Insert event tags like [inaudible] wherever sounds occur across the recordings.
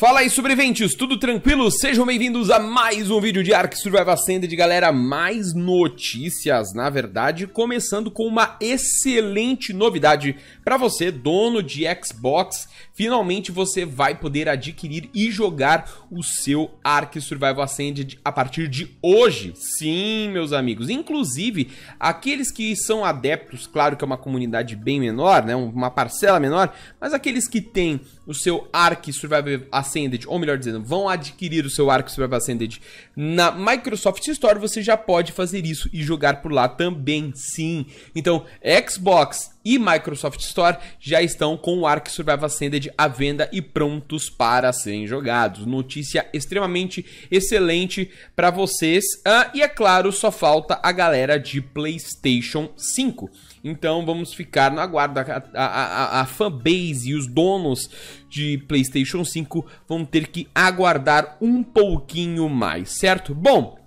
Fala aí, sobreviventes! Tudo tranquilo? Sejam bem-vindos a mais um vídeo de Ark Survival Ascended, galera. Mais notícias, na verdade, começando com uma excelente novidade para você, dono de Xbox. Finalmente você vai poder adquirir e jogar o seu Ark Survival Ascended a partir de hoje. Sim, meus amigos. Inclusive, aqueles que são adeptos, claro que é uma comunidade bem menor, né, uma parcela menor, mas aqueles que têm o seu Ark Survival Ascended Ascended, ou melhor dizendo, vão adquirir o seu Ark Survival Ascended na Microsoft Store, você já pode fazer isso e jogar por lá também, sim. Então, Xbox e Microsoft Store já estão com o Ark Survival Ascended à venda e prontos para serem jogados. Notícia extremamente excelente para vocês. Ah, e é claro, só falta a galera de PlayStation 5. Então vamos ficar no aguardo. A, a, a, a fanbase e os donos de PlayStation 5 vão ter que aguardar um pouquinho mais, certo? Bom,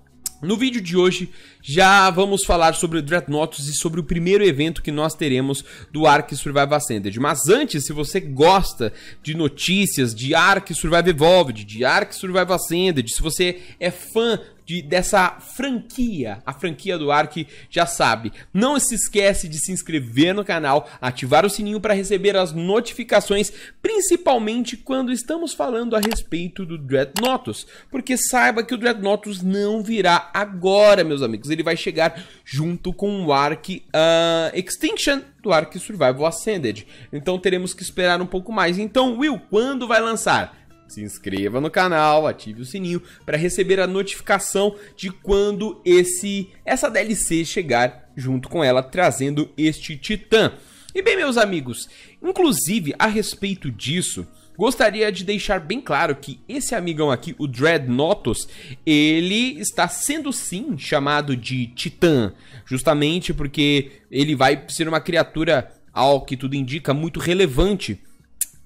no vídeo de hoje já vamos falar sobre o Dreadnoughts e sobre o primeiro evento que nós teremos do Ark Survival Ascended. Mas antes, se você gosta de notícias de Ark Survival Evolved, de Ark Survival Ascended, se você é fã de, dessa franquia, a franquia do Ark, já sabe. Não se esquece de se inscrever no canal, ativar o sininho para receber as notificações, principalmente quando estamos falando a respeito do Dreadnoughts, porque saiba que o Dreadnoughts não virá agora, meus amigos ele vai chegar junto com o Ark uh, Extinction do Ark Survival Ascended. Então teremos que esperar um pouco mais. Então, Will, quando vai lançar? Se inscreva no canal, ative o sininho para receber a notificação de quando esse essa DLC chegar junto com ela trazendo este Titã. E bem, meus amigos, inclusive a respeito disso, Gostaria de deixar bem claro que esse amigão aqui, o Dreadnoughtos, ele está sendo sim chamado de Titã, justamente porque ele vai ser uma criatura, ao que tudo indica, muito relevante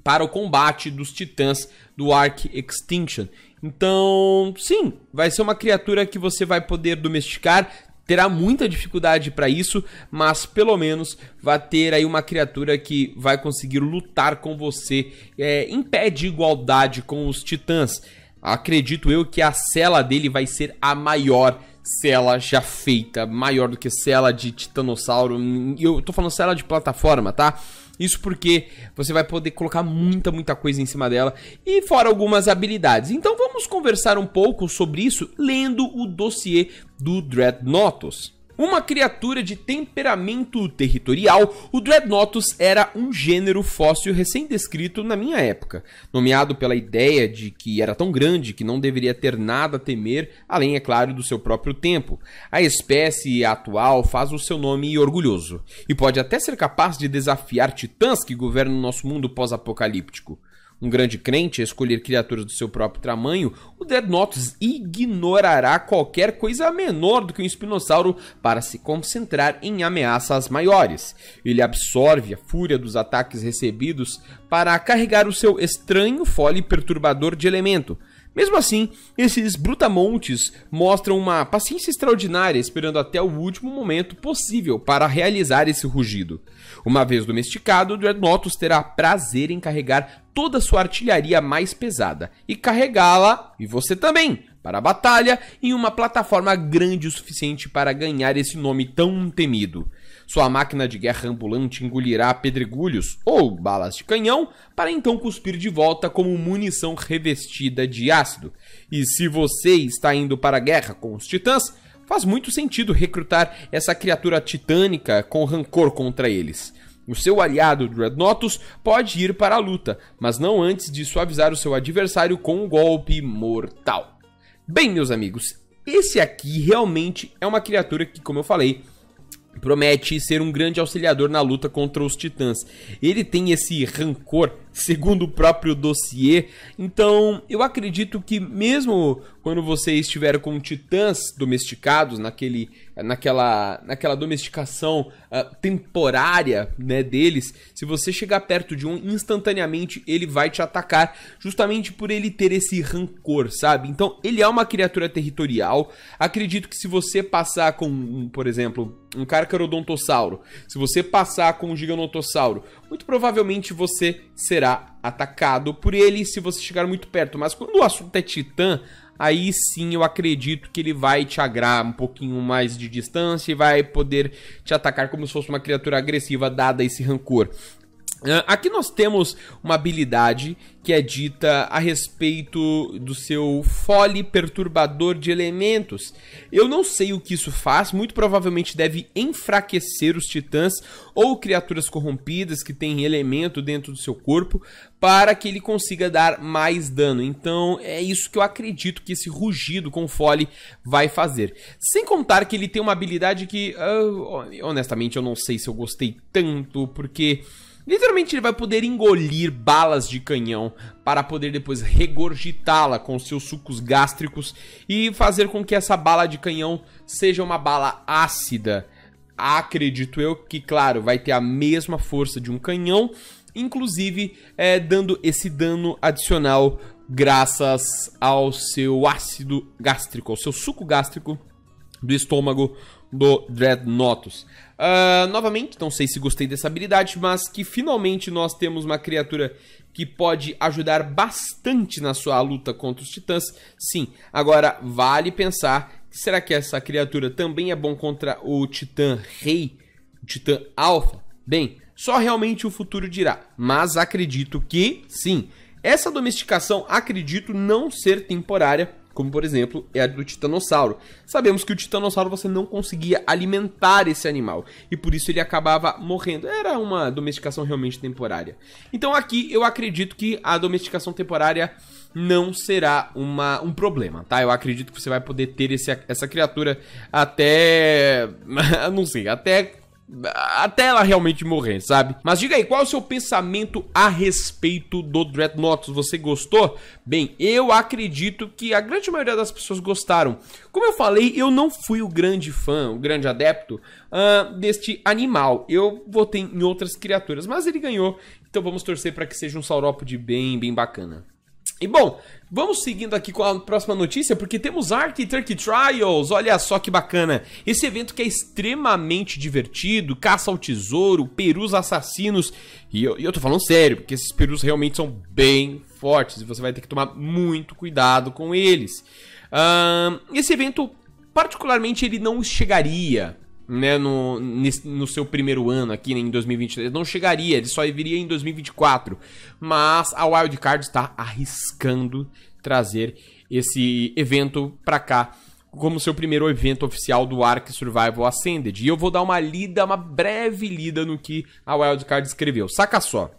para o combate dos titãs do Ark Extinction. Então, sim, vai ser uma criatura que você vai poder domesticar terá muita dificuldade para isso, mas pelo menos vai ter aí uma criatura que vai conseguir lutar com você é, em pé de igualdade com os titãs. Acredito eu que a cela dele vai ser a maior cela já feita, maior do que cela de titanossauro. Eu tô falando cela de plataforma, tá? Isso porque você vai poder colocar muita, muita coisa em cima dela e fora algumas habilidades. Então vamos conversar um pouco sobre isso lendo o dossiê do Dreadnoughts. Uma criatura de temperamento territorial, o Dreadnoughtus era um gênero fóssil recém-descrito na minha época, nomeado pela ideia de que era tão grande que não deveria ter nada a temer, além, é claro, do seu próprio tempo. A espécie atual faz o seu nome orgulhoso, e pode até ser capaz de desafiar titãs que governam nosso mundo pós-apocalíptico um grande crente a escolher criaturas do seu próprio tamanho, o Dreadnoughts ignorará qualquer coisa menor do que um espinossauro para se concentrar em ameaças maiores. Ele absorve a fúria dos ataques recebidos para carregar o seu estranho fole perturbador de elemento. Mesmo assim, esses brutamontes mostram uma paciência extraordinária, esperando até o último momento possível para realizar esse rugido. Uma vez domesticado, o Dreadnoughts terá prazer em carregar toda a sua artilharia mais pesada e carregá-la, e você também, para a batalha em uma plataforma grande o suficiente para ganhar esse nome tão temido. Sua máquina de guerra ambulante engolirá pedregulhos ou balas de canhão para então cuspir de volta como munição revestida de ácido. E se você está indo para a guerra com os titãs, faz muito sentido recrutar essa criatura titânica com rancor contra eles. O seu aliado Dreadnoughtus pode ir para a luta, mas não antes de suavizar o seu adversário com um golpe mortal. Bem, meus amigos, esse aqui realmente é uma criatura que, como eu falei, promete ser um grande auxiliador na luta contra os titãs. Ele tem esse rancor segundo o próprio dossiê. Então, eu acredito que mesmo quando você estiver com titãs domesticados naquele naquela naquela domesticação uh, temporária, né, deles, se você chegar perto de um instantaneamente ele vai te atacar, justamente por ele ter esse rancor, sabe? Então, ele é uma criatura territorial. Acredito que se você passar com, por exemplo, um carcarodontossauro, se você passar com um Giganotossauro muito provavelmente você será atacado por ele se você chegar muito perto. Mas quando o assunto é Titã, aí sim eu acredito que ele vai te agrar um pouquinho mais de distância e vai poder te atacar como se fosse uma criatura agressiva, dada esse rancor. Ah, aqui nós temos uma habilidade que é dita a respeito do seu fole perturbador de elementos. Eu não sei o que isso faz, muito provavelmente deve enfraquecer os titãs ou criaturas corrompidas que têm elemento dentro do seu corpo para que ele consiga dar mais dano. Então é isso que eu acredito que esse rugido com fole vai fazer. Sem contar que ele tem uma habilidade que, uh, honestamente, eu não sei se eu gostei tanto, porque... Literalmente ele vai poder engolir balas de canhão para poder depois regurgitá-la com seus sucos gástricos e fazer com que essa bala de canhão seja uma bala ácida. Acredito eu que, claro, vai ter a mesma força de um canhão, inclusive é, dando esse dano adicional graças ao seu ácido gástrico, ao seu suco gástrico do estômago do Dreadnoughts. Uh, novamente, não sei se gostei dessa habilidade, mas que finalmente nós temos uma criatura que pode ajudar bastante na sua luta contra os titãs. Sim, agora vale pensar, será que essa criatura também é bom contra o titã rei, o titã alfa? Bem, só realmente o futuro dirá, mas acredito que sim. Essa domesticação acredito não ser temporária, como por exemplo é a do titanossauro. Sabemos que o titanossauro você não conseguia alimentar esse animal e por isso ele acabava morrendo. Era uma domesticação realmente temporária. Então aqui eu acredito que a domesticação temporária não será uma, um problema, tá? Eu acredito que você vai poder ter esse, essa criatura até. [laughs] não sei, até até ela realmente morrer, sabe? Mas diga aí, qual é o seu pensamento a respeito do Dreadnoughts? Você gostou? Bem, eu acredito que a grande maioria das pessoas gostaram. Como eu falei, eu não fui o grande fã, o grande adepto uh, deste animal. Eu votei em outras criaturas, mas ele ganhou. Então vamos torcer para que seja um saurópode bem, bem bacana. E bom, vamos seguindo aqui com a próxima notícia, porque temos Arc Turkey Trials. Olha só que bacana. Esse evento que é extremamente divertido, caça ao tesouro, perus assassinos. E eu, eu tô falando sério, porque esses perus realmente são bem fortes e você vai ter que tomar muito cuidado com eles. Um, esse evento, particularmente, ele não chegaria né, no, no seu primeiro ano aqui né, em 2023. Não chegaria, ele só viria em 2024. Mas a Wildcard está arriscando trazer esse evento para cá como seu primeiro evento oficial do Ark Survival Ascended. E eu vou dar uma lida, uma breve lida no que a Wildcard escreveu. Saca só.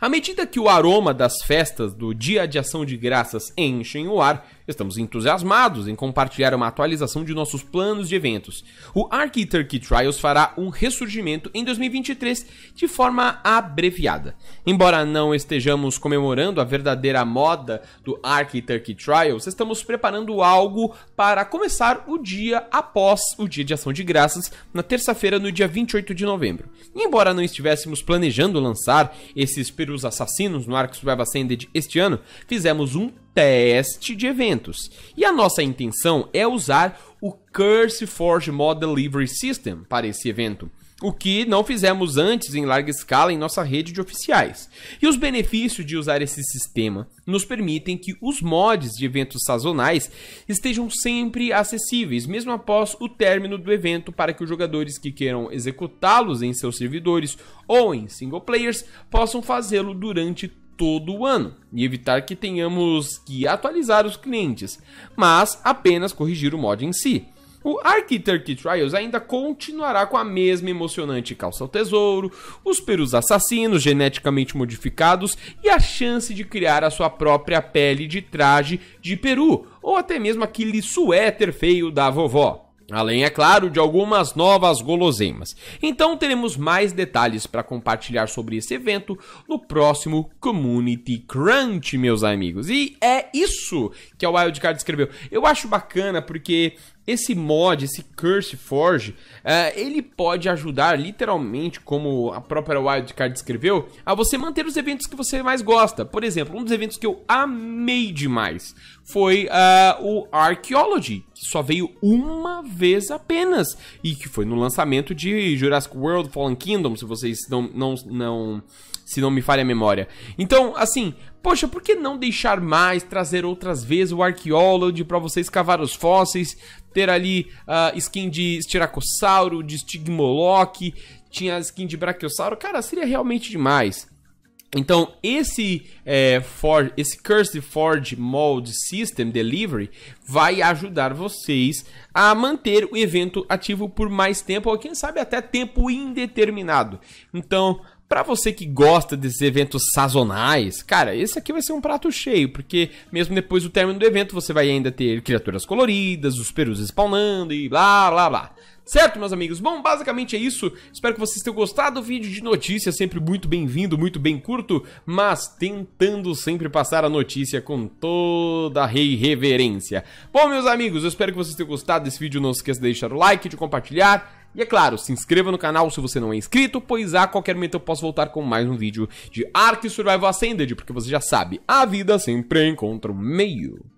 À medida que o aroma das festas do Dia de Ação de Graças enchem o ar, Estamos entusiasmados em compartilhar uma atualização de nossos planos de eventos. O Arc Turkey Trials fará um ressurgimento em 2023 de forma abreviada. Embora não estejamos comemorando a verdadeira moda do Arc Turkey Trials, estamos preparando algo para começar o dia após o Dia de Ação de Graças, na terça-feira, no dia 28 de novembro. E embora não estivéssemos planejando lançar esses perus assassinos no Ark Survival Ascended este ano, fizemos um teste de eventos. E a nossa intenção é usar o Curse Forge Mod Delivery System para esse evento, o que não fizemos antes em larga escala em nossa rede de oficiais. E os benefícios de usar esse sistema nos permitem que os mods de eventos sazonais estejam sempre acessíveis, mesmo após o término do evento, para que os jogadores que queiram executá-los em seus servidores ou em single players possam fazê-lo durante todo o ano e evitar que tenhamos que atualizar os clientes, mas apenas corrigir o mod em si. O Turkey Trials ainda continuará com a mesma emocionante calça ao tesouro, os perus assassinos geneticamente modificados e a chance de criar a sua própria pele de traje de peru, ou até mesmo aquele suéter feio da vovó. Além, é claro, de algumas novas guloseimas. Então teremos mais detalhes para compartilhar sobre esse evento no próximo Community Crunch, meus amigos. E é isso que a Wildcard escreveu. Eu acho bacana porque esse mod, esse Curse Forge, uh, ele pode ajudar, literalmente, como a própria Wildcard escreveu, a você manter os eventos que você mais gosta. Por exemplo, um dos eventos que eu amei demais foi uh, o Archaeology, que só veio uma vez apenas, e que foi no lançamento de Jurassic World Fallen Kingdom, se vocês não, não, não se não me falha a memória. Então, assim, poxa, por que não deixar mais, trazer outras vezes o Archaeology para você escavar os fósseis, ter ali uh, skin de estiracossauro, de Stigmoloch, tinha skin de Brachiosauro. Cara, seria realmente demais. Então, esse, é, Ford, esse Curse Forge Mold System Delivery vai ajudar vocês a manter o evento ativo por mais tempo, ou quem sabe até tempo indeterminado. Então, para você que gosta desses eventos sazonais, cara, esse aqui vai ser um prato cheio, porque mesmo depois do término do evento você vai ainda ter criaturas coloridas, os perus spawnando e blá blá blá. Certo, meus amigos? Bom, basicamente é isso. Espero que vocês tenham gostado do vídeo de notícias, sempre muito bem-vindo, muito bem curto, mas tentando sempre passar a notícia com toda a reverência. Bom, meus amigos, eu espero que vocês tenham gostado desse vídeo. Não se esqueça de deixar o like, de compartilhar e é claro, se inscreva no canal se você não é inscrito, pois a qualquer momento eu posso voltar com mais um vídeo de Ark Survival Ascended, porque você já sabe, a vida sempre encontra um meio.